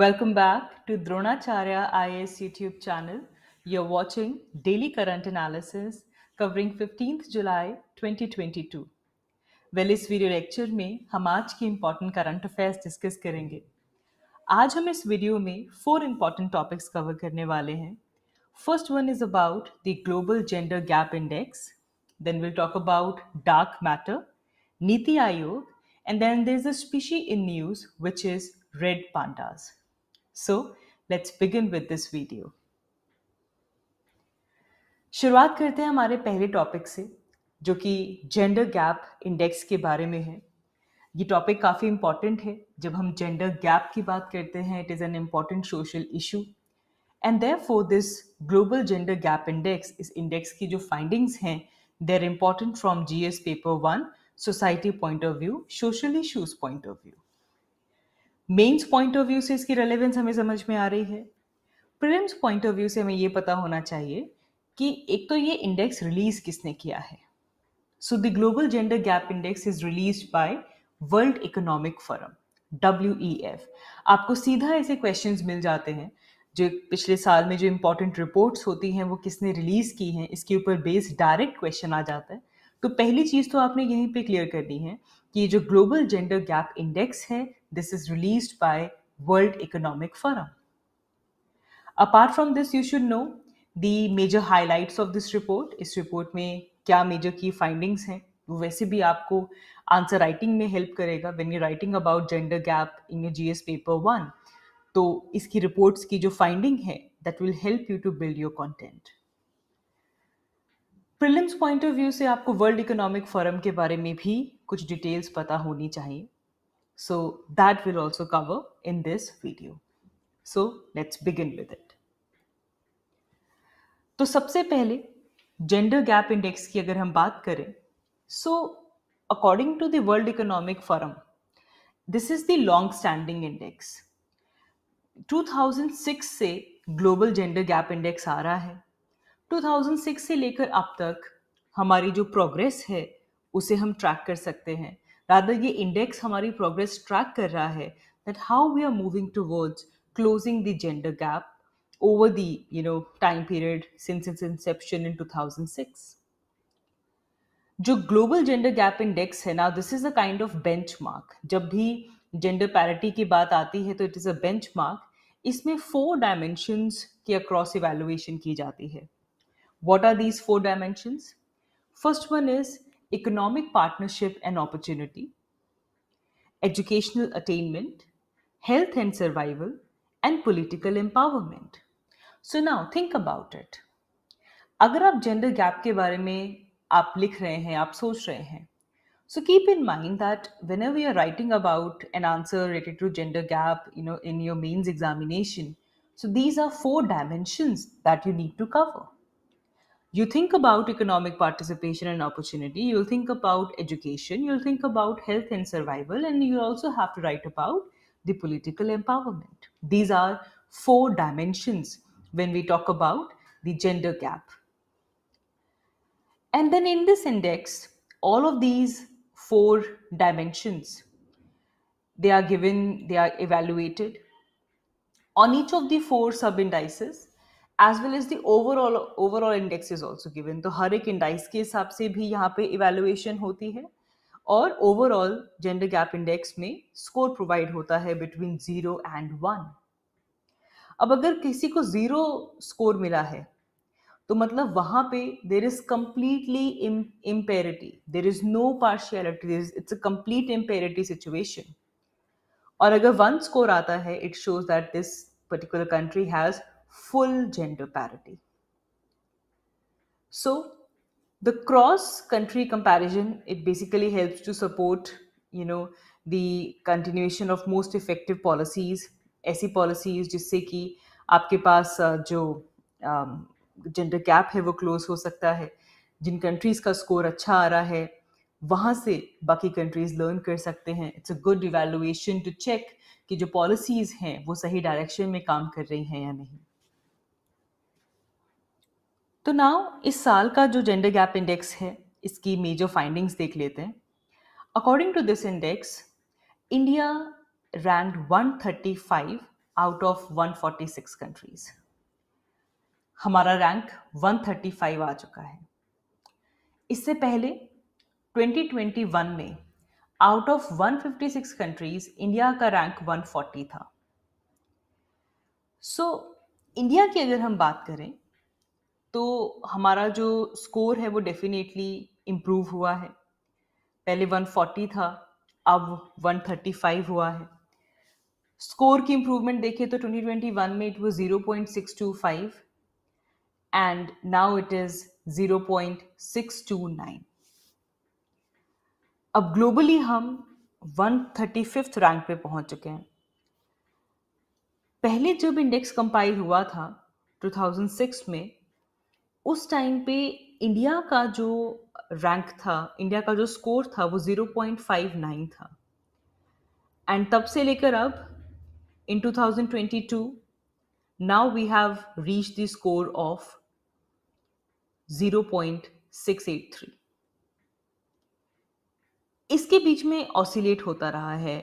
Welcome back to Dronacharya IAS YouTube channel. You're watching Daily Current Analysis covering 15th July 2022. Well well, इस video lecture में हम आज की important current affairs discuss करेंगे आज हम इस वीडियो में फोर इम्पॉर्टेंट टॉपिक्स कवर करने वाले हैं first one is about the global gender gap index then will talk about dark matter NITI Aayog and then there is a species in news which is red pandas So let's begin with this video. शुरुआत करते हैं हमारे पहले topic से जो कि gender gap index के बारे में है ये टॉपिक काफ़ी इम्पॉर्टेंट है जब हम जेंडर गैप की बात करते हैं it is an important social issue and therefore this global gender gap index इस इंडेक्स की जो फाइंडिंग्स हैं they are important from G S paper one society point of view social issues point of view mains point of view से इसकी relevance हमें समझ में आ रही है प्रिलिम्स पॉइंट ऑफ व्यू से हमें ये पता होना चाहिए कि एक तो ये इंडेक्स रिलीज किसने किया है so the global gender gap index is release by world economic forum W E F आपको सीधा ऐसे क्वेश्चन मिल जाते हैं जो पिछले साल में जो इम्पोर्टेंट रिपोर्ट्स होती हैं वो किसने रिलीज़ की हैं इसके ऊपर बेस्ड डायरेक्ट क्वेश्चन आ जाता है तो पहली चीज़ तो आपने यहीं पे क्लियर करनी है कि जो ग्लोबल जेंडर गैप इंडेक्स है this is release by world economic forum apart from this you should know the major highlights of this report इस रिपोर्ट में क्या मेजर की फाइंडिंग्स हैं वो वैसे भी आपको आंसर राइटिंग में हेल्प करेगा when you writing about gender gap in G S paper one तो इसकी रिपोर्ट्स की जो फाइंडिंग है that will help you to build your content prelims point of view से आपको वर्ल्ड इकोनॉमिक फोरम के बारे में भी कुछ डिटेल्स पता होनी चाहिए so that will also cover in this video so let's begin with it तो सबसे पहले जेंडर गैप इंडेक्स की अगर हम बात करें so according to the world economic forum this is the long standing index 2006 से ग्लोबल जेंडर गैप इंडेक्स आ रहा है 2006 से लेकर अब तक हमारी जो प्रोग्रेस है उसे हम ट्रैक कर सकते हैं रादर ये इंडेक्स हमारी प्रोग्रेस ट्रैक कर रहा है that how we are moving towards closing the gender gap over the you know time period since its inception in 2006 जो ग्लोबल जेंडर गैप इंडेक्स है ना this is a kind of benchmark जब भी gender parity की बात आती है तो इट इज़ अ बेंचमार्क इसमें फोर डायमेंशंस के अक्रॉस इवेलुएशन की जाती है What are these four dimensions? First one is economic partnership and opportunity, educational attainment, health and survival, and political empowerment. So now think about it. अगर आप gender gap के बारे में आप लिख रहे हैं आप सोच रहे हैं so keep in mind that whenever you are writing about an answer related to gender gap you know in your mains examination so these are four dimensions that you need to cover you think about economic participation and opportunity, you'll think about education, you'll think about health and survival, and you also have to write about the political empowerment. These are four dimensions when we talk about the gender gap. And then in this index, all of these four dimensions they are given they are evaluated on each of the four sub indices as well as the overall overall index is also given तो हर एक indices के हिसाब से भी यहाँ पे evaluation होती है और ओवरऑल जेंडर गैप इंडेक्स में स्कोर प्रोवाइड होता है बिटवीन जीरो एंड वन अब अगर किसी को जीरो स्कोर मिला है तो मतलब वहां पे there is completely imparity there is no partiality it's a complete imparity situation और अगर वन स्कोर आता है it shows that this particular country has full gender parity. So the cross country comparison it basically helps to support you know the continuation of most effective policies ऐसी policies जिससे कि आपके पास जो gender gap है वो close हो सकता है जिन कंट्रीज़ का स्कोर अच्छा आ रहा है वहाँ से बाकी कंट्रीज़ लर्न कर सकते हैं it's a good evaluation to check कि जो पॉलिसीज़ हैं वो सही डायरेक्शन में काम कर रही हैं या नहीं तो नाउ इस साल का जो जेंडर गैप इंडेक्स है इसकी मेजर फाइंडिंग्स देख लेते हैं according to this index India rank 135 out of 146 countries हमारा रैंक 135 आ चुका है इससे पहले 2021 में आउट ऑफ 156 कंट्रीज इंडिया का रैंक 140 था सो so, इंडिया की अगर हम बात करें तो हमारा जो स्कोर है वो डेफिनेटली इम्प्रूव हुआ है पहले 140 था अब 135 हुआ है स्कोर की इम्प्रूवमेंट देखें तो 2021 में इट वो 0.625 एंड नाउ इट इज़ 0.629 अब ग्लोबली हम वन थर्टी फिफ्थ रैंक पे पहुंच चुके हैं पहले जब इंडेक्स कंपाइल हुआ था 2006 में उस टाइम पे इंडिया का जो रैंक था इंडिया का जो स्कोर था वो 0.59 था एंड तब से लेकर अब in 2022 now we have reach the score of 0.683 इसके बीच में ऑसिलेट होता रहा है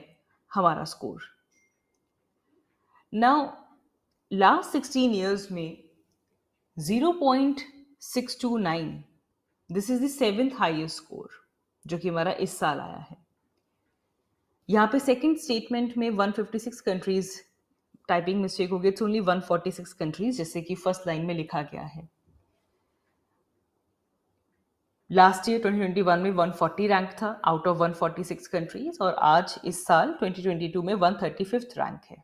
हमारा स्कोर नाउ लास्ट 16 इयर्स में 0.629 this is the seventh highest score जो कि हमारा इस साल आया है यहाँ पे सेकंड स्टेटमेंट में 156 कंट्रीज टाइपिंग मिस्टेक हो गई इट्स ओनली 146 कंट्रीज जैसे कि फर्स्ट लाइन में लिखा गया है लास्ट ईयर 2021 में 140 रैंक था आउट ऑफ 146 कंट्रीज और आज इस साल 2022 में 135 रैंक है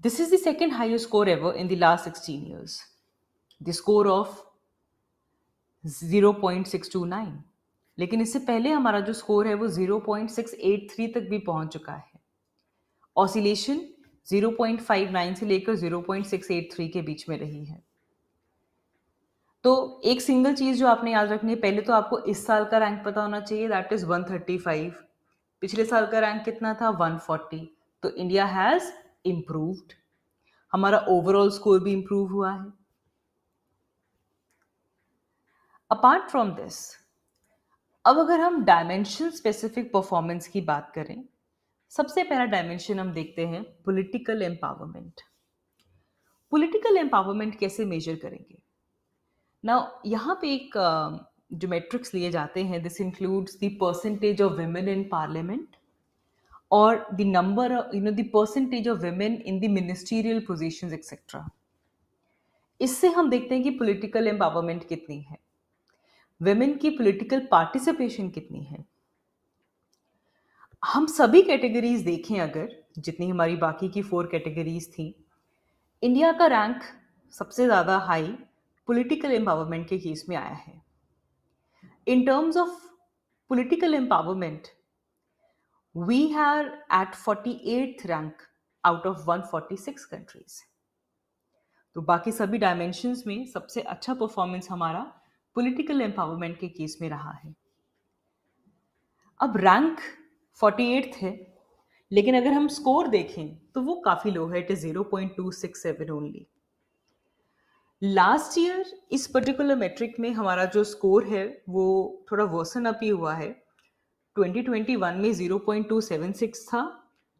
This is the second highest score ever in the last 16 years. The score of 0.629. लेकिन इससे पहले हमारा जो स्कोर है वो 0.683 तक भी पहुंच चुका है ऑसिलेशन 0.59 से लेकर 0.683 के बीच में रही है तो एक सिंगल चीज़ जो आपने याद रखनी है पहले तो आपको इस साल का रैंक पता होना चाहिए दैट इज़ 135 पिछले साल का रैंक कितना था 140 तो इंडिया हैज़ इम्प्रूव्ड हमारा ओवरऑल स्कोर भी इम्प्रूव हुआ है अपार्ट फ्रॉम दिस अब अगर हम डायमेंशन स्पेसिफिक परफॉर्मेंस की बात करें सबसे पहला डायमेंशन हम देखते हैं पॉलिटिकल एम्पावरमेंट पॉलिटिकल एम्पावरमेंट कैसे मेजर करेंगे ना यहाँ पे एक जो मेट्रिक्स लिए जाते हैं this includes the percentage of women in parliament or the number, you know, the percentage of women in the ministerial positions, etc. इससे हम देखते हैं कि पॉलिटिकल एम्पावरमेंट कितनी है वेमेन की पॉलिटिकल पार्टिसिपेशन कितनी है हम सभी कैटेगरीज देखें अगर जितनी हमारी बाकी की फोर कैटेगरीज थी इंडिया का रैंक सबसे ज़्यादा हाई पॉलिटिकल एम्पावरमेंट के केस में आया है in terms of political empowerment we are at 48th rank out of 146 countries तो बाकी सभी डायमेंशंस में सबसे अच्छा परफॉर्मेंस हमारा पॉलिटिकल एम्पावरमेंट के केस में रहा है अब रैंक 48th है लेकिन अगर हम स्कोर देखें तो वो काफ़ी लो है it is zero point two six seven only last year इस पर्टिकुलर मेट्रिक में हमारा जो स्कोर है वो थोड़ा वर्सन अप ही हुआ है 2021 में 0.276 था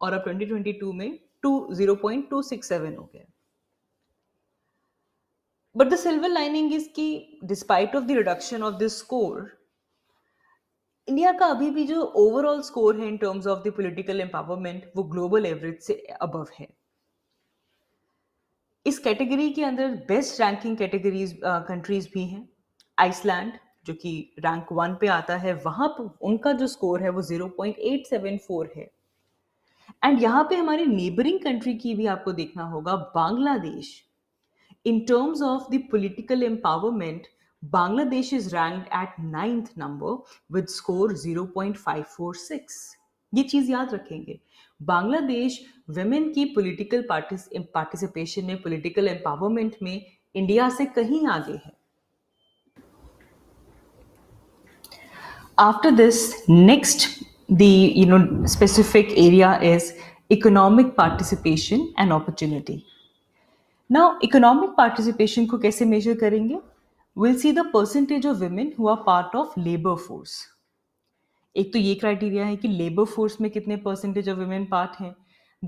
और अब 2022 में 2 0.267 हो गया but the silver lining is की despite of the reduction of this score India का अभी भी जो ओवरऑल स्कोर है in terms of the political empowerment वो ग्लोबल एवरेज से अबव है इस कैटेगरी के अंदर बेस्ट रैंकिंग कैटेगरीज कंट्रीज भी हैं आइसलैंड जो कि रैंक वन पे आता है वहां पर उनका जो स्कोर है वो zero point eight seven four है एंड यहाँ पे हमारे नेबरिंग कंट्री की भी आपको देखना होगा Bangladesh in terms of the political empowerment Bangladesh is rank at ninth number with score zero point five four six ये चीज़ याद रखेंगे बांग्लादेश वेमेन की पोलिटिकल पार्टिसिपेशन में पोलिटिकल एम्पावरमेंट में इंडिया से कहीं आगे है after this, next the you know specific area is economic participation and opportunity. Now, economic participation ko kaise measure karenge We'll see the percentage of women who are part of labor force. ek to ye criteria hai ki labor force mein kitne percentage of women part hain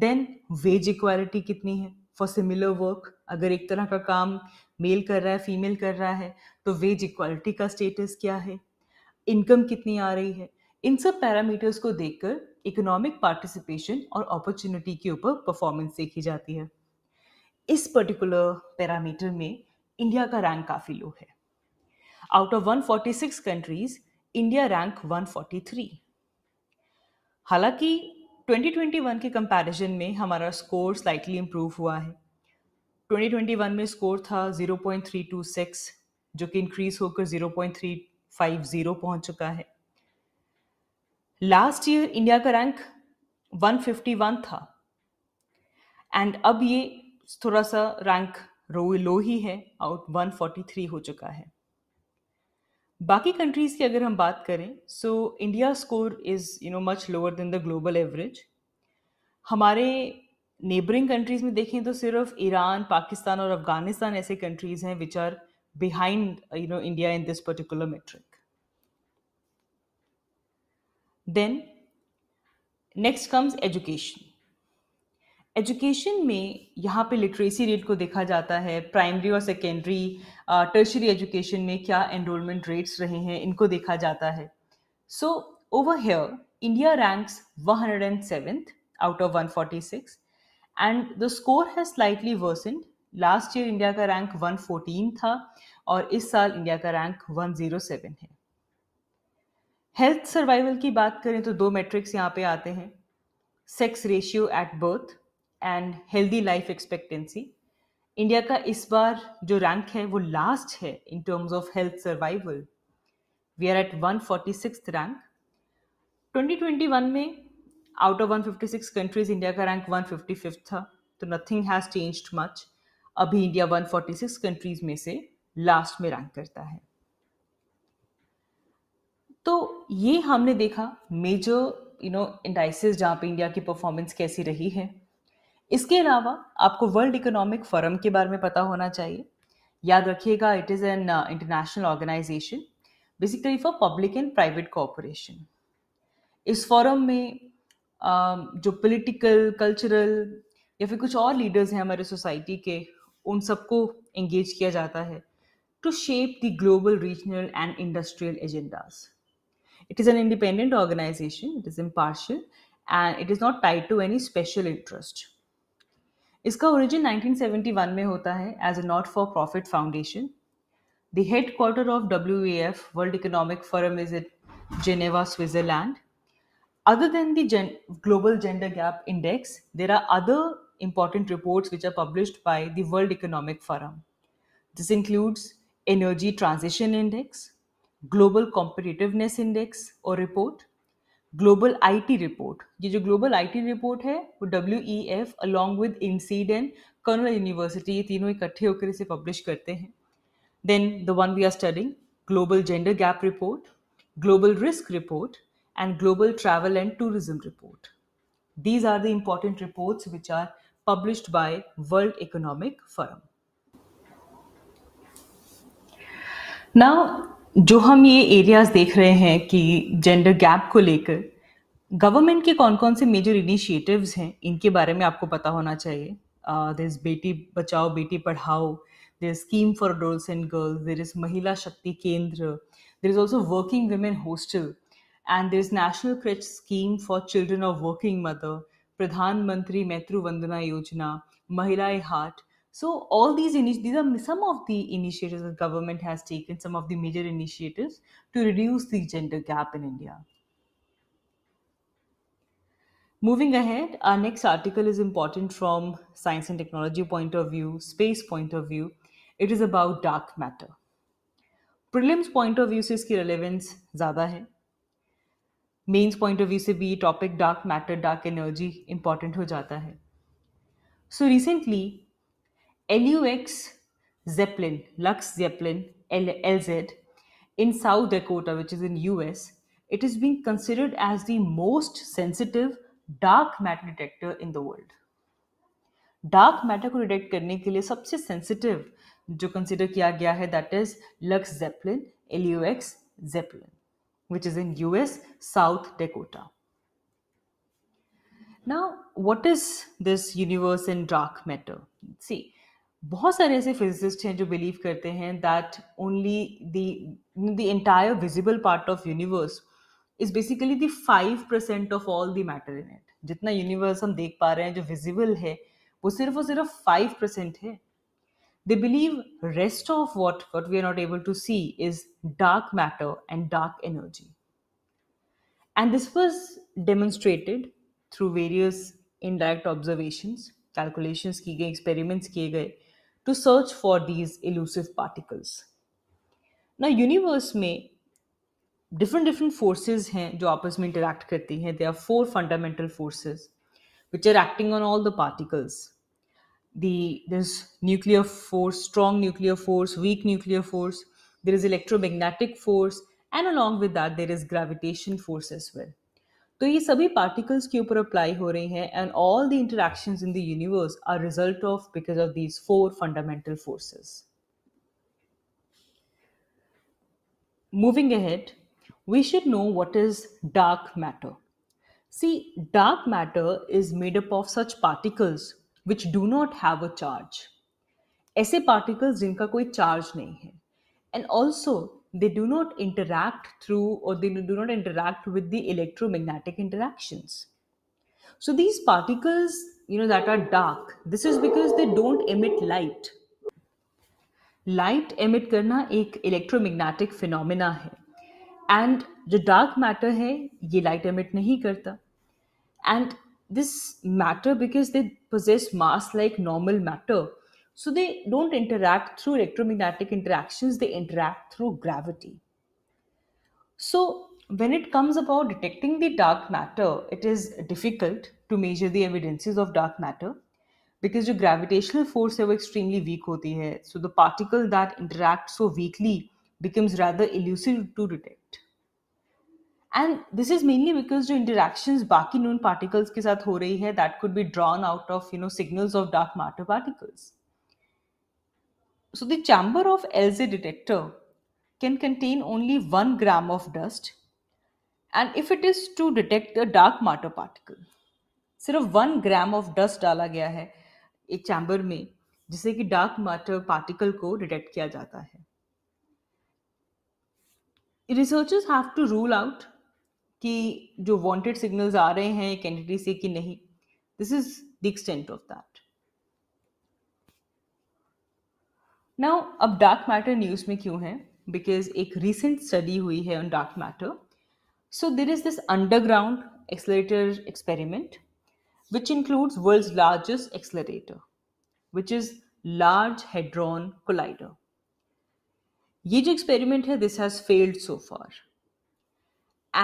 Then wage equality kitni hai for similar work? agar ek tarah ka kaam मेल कर रहा है female कर रहा है तो veg equality का status क्या है इनकम कितनी आ रही है इन सब पैरामीटर्स को देखकर इकोनॉमिक पार्टिसिपेशन और अपॉर्चुनिटी के ऊपर परफॉर्मेंस देखी जाती है इस पर्टिकुलर पैरामीटर में इंडिया का रैंक काफ़ी लो है out of 146 countries India rank 143 हालांकि 2021 के कंपैरिजन में हमारा स्कोर स्लाइटली इम्प्रूव हुआ है 2021 में स्कोर था 0.326 जो कि इंक्रीज होकर फाइव जीरो पहुंच चुका है लास्ट ईयर इंडिया का रैंक 151 था एंड अब ये थोड़ा सा रैंक रो लो ही है आउट 143 हो चुका है बाकी कंट्रीज़ की अगर हम बात करें so India score is you know much lower than the global average हमारे नेबरिंग कंट्रीज़ में देखें तो सिर्फ ईरान पाकिस्तान और अफगानिस्तान ऐसे कंट्रीज़ हैं which are behind you know India in this particular metric. Then next comes education education में यहाँ पे लिटरेसी रेट को देखा जाता है प्राइमरी और सेकेंडरी टर्शरी एजुकेशन में क्या एनरोलमेंट रेट्स रहे हैं इनको देखा जाता है so over here India ranks one hundred and of one forty six and the score has slightly worsened last year India का रैंक 114 था और इस साल इंडिया का रैंक 107 है हेल्थ सर्वाइवल की बात करें तो दो मैट्रिक्स यहाँ पे आते हैं sex ratio at birth and healthy life expectancy India का इस बार जो रैंक है वो लास्ट है in terms of health survival we are at one forty six rank 2021 में आउट ऑफ 156 कंट्रीज इंडिया का रैंक 155 था तो नथिंग हैज़ चेंज्ड मच अभी इंडिया 146 कंट्रीज में से लास्ट में रैंक करता है तो ये हमने देखा मेजर यू नो इंडाइसिस जहाँ पे इंडिया की परफॉर्मेंस कैसी रही है इसके अलावा आपको वर्ल्ड इकोनॉमिक फोरम के बारे में पता होना चाहिए याद रखिएगा it is an international organisation basically for public and private corporation इस फोरम में um, जो पॉलिटिकल कल्चरल या फिर कुछ और लीडर्स हैं हमारे सोसाइटी के उन सबको एंगेज किया जाता है to shape the global regional and industrial agendas it is an independent organisation it is impartial and it is not tied to any special interest इसका ओरिजिन 1971 में होता है as a not for profit foundation the head quarter of W F world economic forum is it Geneva Switzerland other than the global gender gap index there are other important reports which are published by the World Economic Forum. This includes Energy Transition Index, Global Competitiveness Index or report, Global IT Report. ये जो Global IT Report है, वो WEF along with INSEAD Cornell University ये तीनों इकट्ठे होकर इसे publish करते Then the one we are studying, Global Gender Gap Report, Global Risk Report and Global Travel and Tourism Report. These are the important reports which are published by World Economic Forum. Now, जो हम ये areas देख रहे हैं कि gender gap को लेकर government के कौन कौन से मेजर इनिशिएटिव्स हैं इनके बारे में आपको पता होना चाहिए देर uh, इज बेटी Bachao Beti Padhao there scheme for girls and girls there is Mahila Shakti Kendra there is also working hostel and there is national crèche scheme for children of working mother Pradhan Mantri Metru Vandana Yojana, Mahila Heart. So all these these are some of the initiatives the government has taken, some of the major initiatives to reduce the gender gap in India. Moving ahead, our next article is important from science and technology point of view, space point of view. It is about dark matter. Prelims point of view से इसकी relevance ज़्यादा है mains point of view से भी topic dark matter dark energy important हो जाता है so recently L U X ZEPLIN LUX ZEPLIN L L Z south South which is in U S it is being considered as the most sensitive dark matter detector in the world dark matter को detect करने के लिए सबसे sensitive जो consider किया गया है that is LUX ZEPLIN U X ZEPLIN which is in US South Dakota. Now, what is this universe in dark matter? see, बहुत सारे ऐसे फिजिसिस्ट हैं जो बिलीव करते हैं that only the entire visible part of universe is basically the five percent of all the matter in it जितना universe हम देख पा रहे हैं जो विजिबल है वो सिर्फ और सिर्फ फाइव परसेंट है they believe rest of what what we are not able to see is dark matter and dark energy and this was demonstrated through various indirect observations calculations ki experiments kiye gaye to search for these elusive particles now universe may different different forces हैं जो आपस interact interact करती हैं they are four fundamental forces which are acting on all the the there's nuclear force strong nuclear force weak nuclear force there is electromagnetic force and along with that there is gravitation force as well So these सभी particles के up apply हो रही हैं and all the interactions in the universe are result of because of these four fundamental forces moving we should know what is dark matter. See, dark matter is made up of such particles which do not have a charge ऐसे particles जिनका कोई charge नहीं है and also they do not interact through और they do not interact with the electromagnetic interaction so these particles you know that are dark this is because they don't emit light light emit करना एक electromagnetic phenomena है and जो dark matter है ये light emit नहीं करता and this matter because they possess mass like normal matter. So they don't interact through electromagnetic interactions, they interact through gravity. So when it comes about detecting the dark matter, it is difficult to measure the evidences of dark matter because the gravitational force is extremely weak. Hoti hai. So the particle that interacts so weakly becomes rather elusive to detect. And this is mainly because जो interaction बाकी known particles के साथ हो रही है that could be drawn out of you know signals of dark matter particles So the chamber of LZ detector can contain only one gram of dust and if it is to detect a dark matter particle सिर्फ one gram of dust डाला गया है एक chamber में जिससे कि dark matter particle को detect किया जाता है researchers have to rule out कि जो वांटेड सिग्नल्स आ रहे हैं कैंडिडेट से कि नहीं this is the extent of that now अब डार्क मैटर न्यूज़ में क्यों है बिकॉज एक रिसेंट स्टडी हुई है on dark matter so there is this underground accelerator experiment which includes world largest accelerator which is large hadron collider ये जो experiment है this has failed so far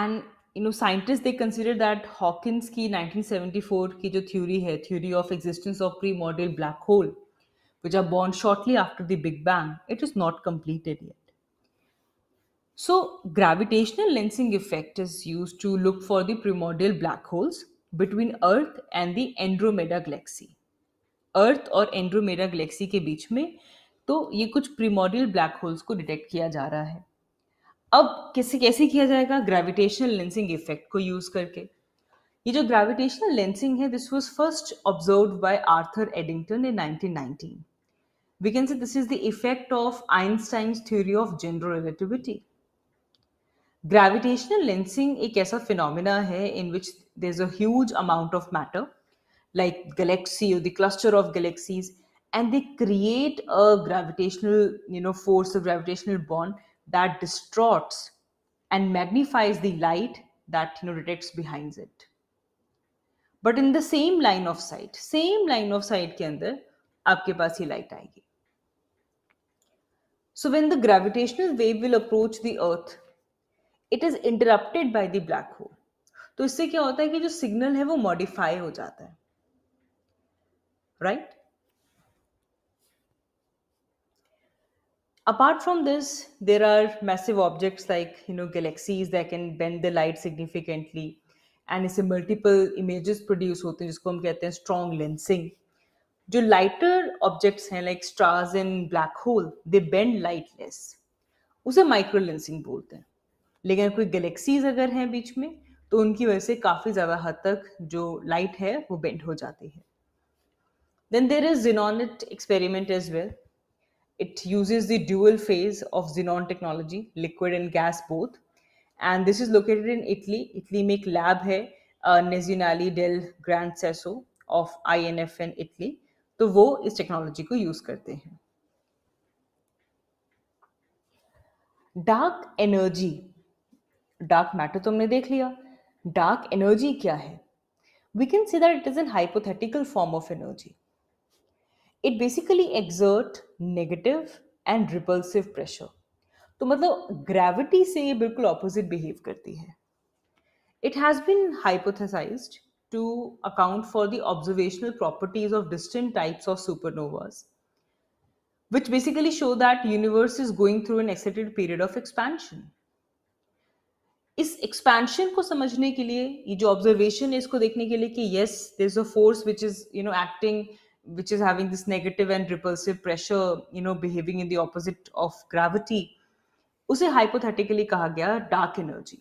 and you know scientist they consider that Hawking's की 1974 की जो theory है theory of existence of primordial black hole which are born shortly after the big bang it is not completed yet so gravitational lensing effect is use to look for the primordial black holes between earth and the Andromeda galaxy earth और Andromeda galaxy के बीच में तो ये कुछ primordial black holes को detect किया जा रहा है अब किसे कैसे किया जाएगा ग्रेविटेशनल लेंसिंग इफेक्ट को यूज करके ये जो ग्रेविटेशनल लेंसिंग है this was first observe by Arthur Eddington in 1919 we can say this is the effect of Einstein theory of general relativity gravitational lensing एक ऐसा फिनोमिना है in which there is huge amount of matter like galaxy और the cluster of galaxies and they create a gravitational you know force gravitational bond that distorts and magnifies the light that you know detects behind it but in the same line of sight same line of sight के अंदर आपके पास ये light आएगी so when the gravitational wave will approach the earth it is interrupted by the black hole तो इससे क्या होता है कि जो सिग्नल है वो मॉडिफाई हो जाता है right apart from this there are massive objects like you know galaxies that can bend the light significantly and इससे मल्टीपल इमेजेस प्रोड्यूस होते हैं जिसको हम कहते हैं स्ट्रॉन्ग लेंसिंग जो लाइटर ऑब्जेक्ट्स हैं like stars and black hole they bend light less उसे माइक्रो लेंसिंग बोलते हैं लेकिन कोई गैलेक्सीज अगर हैं बीच में तो उनकी वजह से काफ़ी ज़्यादा हद तक जो लाइट है वो बेंड हो जाती है then there is XENONnT experiment as well It uses the dual phase of xenon technology, liquid and gas both. And this is located in Italy. Italy में एक lab hai uh, del del grand sasso of N F N Italy तो वो इस technology को use करते हैं dark energy dark matter तो हमने देख लिया डार्क एनर्जी क्या है we can say that it is an hypothetical form of energy. It basically exerts negative and repulsive pressure तो मतलब ग्रेविटी से ये बिल्कुल ऑपोजिट बिहेव करती है it has been hypothesized to account for the observational properties of distant types of supernovas which basically show that universe is going through an excited period of expansion इस expansion को समझने के लिए ये जो observation है इसको देखने के लिए कि yes there is a force which is you know acting which is having this negative and repulsive pressure you know behaving in the opposite of gravity उसे हाइपोथेटिकली कहा गया dark energy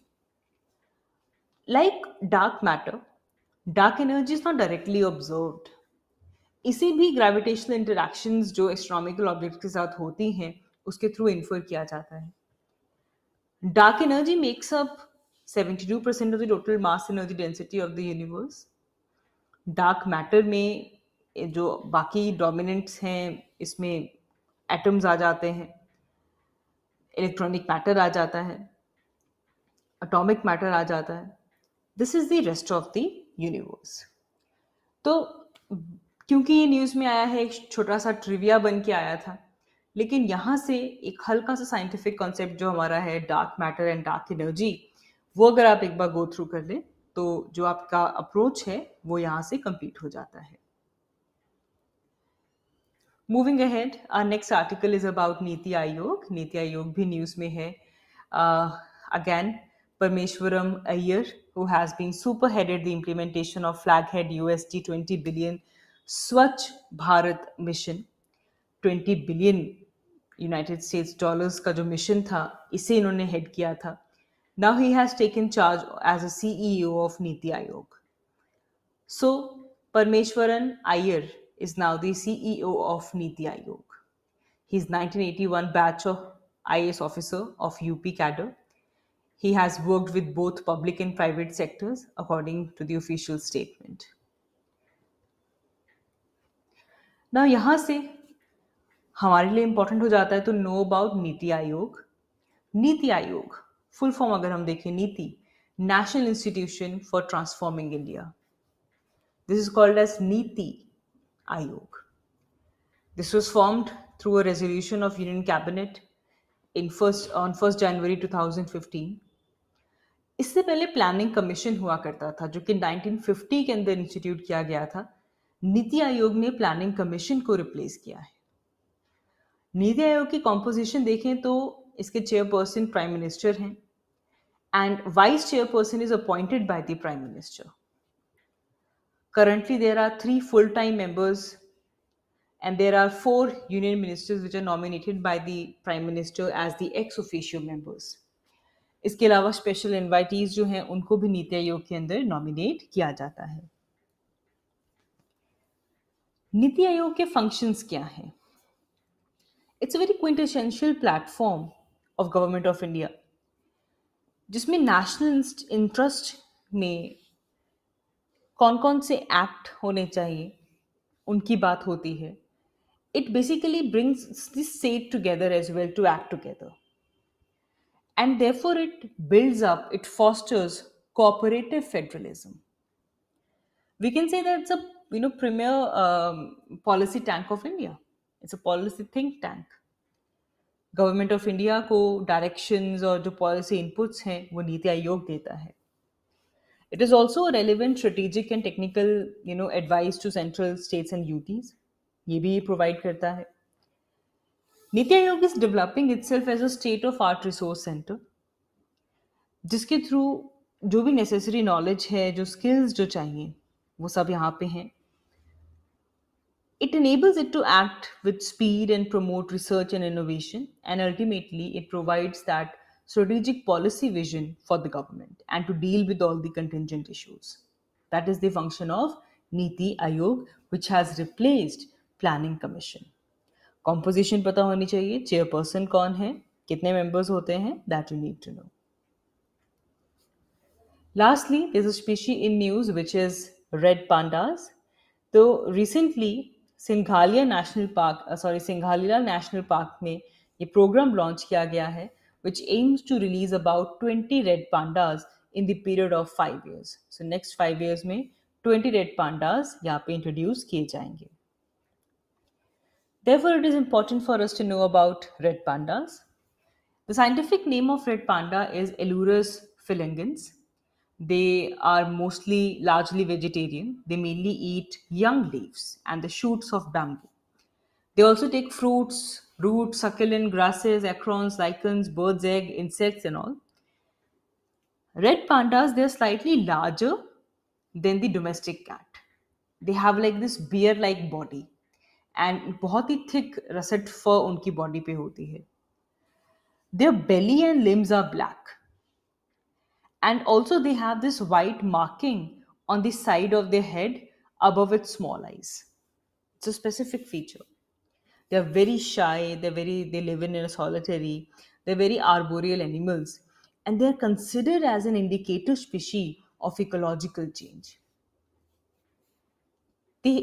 like dark matter dark energy is not directly observed इसे भी gravitational interactions जो astronomical object के साथ होती हैं उसके थ्रू इन्फर किया जाता है dark energy makes up 72% of the total mass energy density of the universe dark matter में जो बाकी डोमिनेंट्स हैं इसमें एटम्स आ जाते हैं इलेक्ट्रॉनिक मैटर आ जाता है अटोमिक मैटर आ जाता है this is the rest of the universe तो क्योंकि ये न्यूज़ में आया है एक छोटा सा ट्रिविया बन के आया था लेकिन यहाँ से एक हल्का सा साइंटिफिक कॉन्सेप्ट जो हमारा है dark matter and dark energy वो अगर आप एक बार गो थ्रू कर लें तो जो आपका अप्रोच है वो यहाँ से कंप्लीट हो जाता है moving ahead our next article is about Niti Aayog Niti Aayog भी न्यूज में है again Parameswaran Iyer who has been spearheaded the implementation of flagship U S D twenty billion Swachh Bharat mission twenty billion United States dollars का जो mission था इसे इन्होंने हेड किया था now he has taken charge as a C E O of Niti Aayog so Parameswaran Eyre is now the CEO of Niti Aayog. He's 1981 batch of IAS officer of UP cadre. He has worked with both public and private sectors, according to the official statement. Now, यहाँ से हमारे important हो जाता है तो know about Niti आयोग. Niti आयोग, full form अगर हम देखें नीति, National Institution for Transforming India. This is called as Niti. Ayog. This was formed through a resolution of Union Cabinet in first on 1 जनवरी 2015 इससे पहले प्लानिंग कमीशन हुआ करता था जो कि 1950 के अंदर इंस्टीट्यूट किया गया था नीति आयोग ने प्लानिंग कमीशन को रिप्लेस किया है नीति आयोग की कॉम्पोजिशन देखें तो इसके चेयरपर्सन प्राइम मिनिस्टर हैं and vice chairperson is appointed by the prime minister Currently, there are three full time members and there are four union ministers which are nominated by the prime minister as the ex officio members. इसके अलावा special invitees जो हैं उनको भी नीति आयोग के अंदर नॉमिनेट किया जाता है नीति आयोग के फंक्शंस क्या हैं it's a very quintessential platform of government of India जिसमें नेशनल इंटरेस्ट में कौन कौन से एक्ट होने चाहिए उनकी बात होती है it basically brings this set together as well to act together and therefore it builds up it fosters cooperative federalism we can say that's a you know premier policy tank of India it's a policy think tank government of India को directions और जो policy inputs हैं वो नीति आयोग देता है It is also a relevant strategic and technical you know advice to central states and UTs. ये भी provide करता है. नीति आयोग is developing itself as a state of art resource center, जिसके through जो भी necessary knowledge है जो skills जो चाहिए वो सब यहाँ पे हैं It enables it to act with speed and promote research and innovation, and ultimately, it provides that strategic policy vision for the government and to deal with all the contingent issues. That is the function of Niti Ayog, which has replaced Planning Commission. Composition पता होनी चाहिए chairperson कौन है कितने members होते हैं that you need to know lastly this species in news which is red pandas तो recently Singalila national park sorry Singalila national park में ये प्रोग्राम लॉन्च किया गया है which aims to release about 20 red pandas in the period of five years. So next five years may 20 red pandas यहाँ introduce किए Therefore, it is important for us to know about red pandas. The scientific name of red panda is Elurus phalangens. They are mostly largely vegetarian. They mainly eat young leaves and the shoots of bamboo. They also take fruits, roots, succulent grasses, acorns, lichens, bird's egg, insects, and all. Red pandas, they're slightly larger than the domestic cat. They have like this bear like body and बहुत thick russet fur their body Their belly and limbs are black. And also they have this white marking on the side of their head above its small eyes. It's a specific feature they're very shy they're very they live in a solitary they're very arboreal animals and they're considered as an indicator species of ecological change the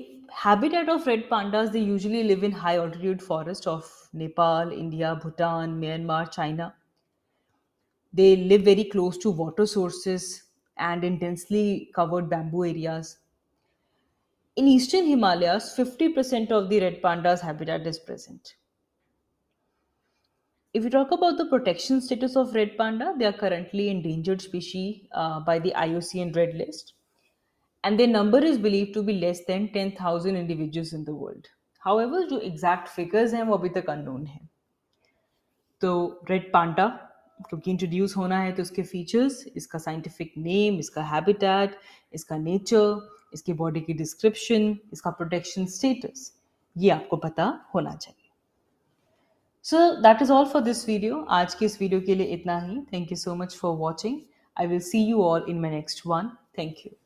habitat of red pandas they usually live in high altitude forests of nepal india bhutan myanmar china they live very close to water sources and intensely covered bamboo areas in eastern Himalayas, 50% of the red panda's habitat is present. If we talk about the protection status of red panda, they are currently endangered species uh, by the IUCN Red List, and their number is believed to be less than 10,000 individuals in the world. However, the exact figures हैं वो अभी तक unknown हैं. so red panda क्योंकि introduce होना है तो इसके फीचर्स इसका साइंटिफिक नेम इसका हैबिटेट इसका नेचर इसकी बॉडी की डिस्क्रिप्शन इसका प्रोटेक्शन स्टेटस ये आपको पता होना चाहिए so that is all for this video आज के इस वीडियो के लिए इतना ही thank you so much for watching I will see you all in my next one thank you